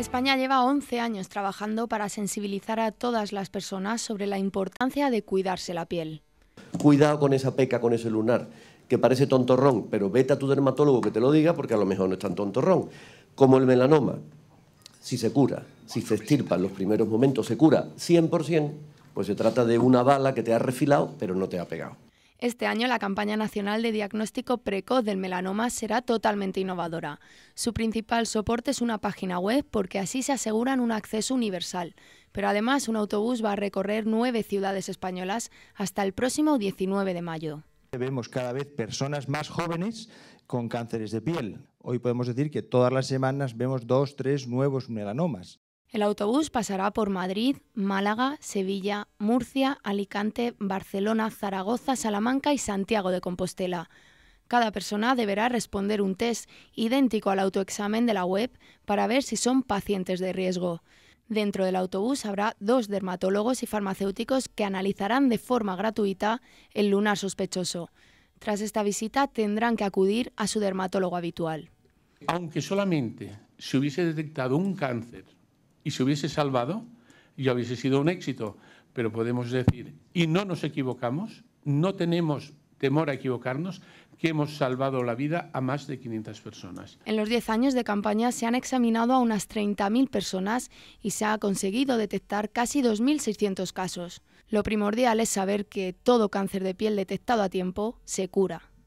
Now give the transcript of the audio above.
España lleva 11 años trabajando para sensibilizar a todas las personas sobre la importancia de cuidarse la piel. Cuidado con esa peca, con ese lunar, que parece tontorrón, pero vete a tu dermatólogo que te lo diga porque a lo mejor no es tan tontorrón. Como el melanoma, si se cura, si se estirpa en los primeros momentos, se cura 100%, pues se trata de una bala que te ha refilado pero no te ha pegado. Este año la campaña nacional de diagnóstico precoz del melanoma será totalmente innovadora. Su principal soporte es una página web porque así se aseguran un acceso universal. Pero además un autobús va a recorrer nueve ciudades españolas hasta el próximo 19 de mayo. Vemos cada vez personas más jóvenes con cánceres de piel. Hoy podemos decir que todas las semanas vemos dos, tres nuevos melanomas. El autobús pasará por Madrid, Málaga, Sevilla, Murcia, Alicante, Barcelona, Zaragoza, Salamanca y Santiago de Compostela. Cada persona deberá responder un test idéntico al autoexamen de la web para ver si son pacientes de riesgo. Dentro del autobús habrá dos dermatólogos y farmacéuticos que analizarán de forma gratuita el lunar sospechoso. Tras esta visita tendrán que acudir a su dermatólogo habitual. Aunque solamente se hubiese detectado un cáncer y si hubiese salvado, ya hubiese sido un éxito. Pero podemos decir, y no nos equivocamos, no tenemos temor a equivocarnos, que hemos salvado la vida a más de 500 personas. En los 10 años de campaña se han examinado a unas 30.000 personas y se ha conseguido detectar casi 2.600 casos. Lo primordial es saber que todo cáncer de piel detectado a tiempo se cura.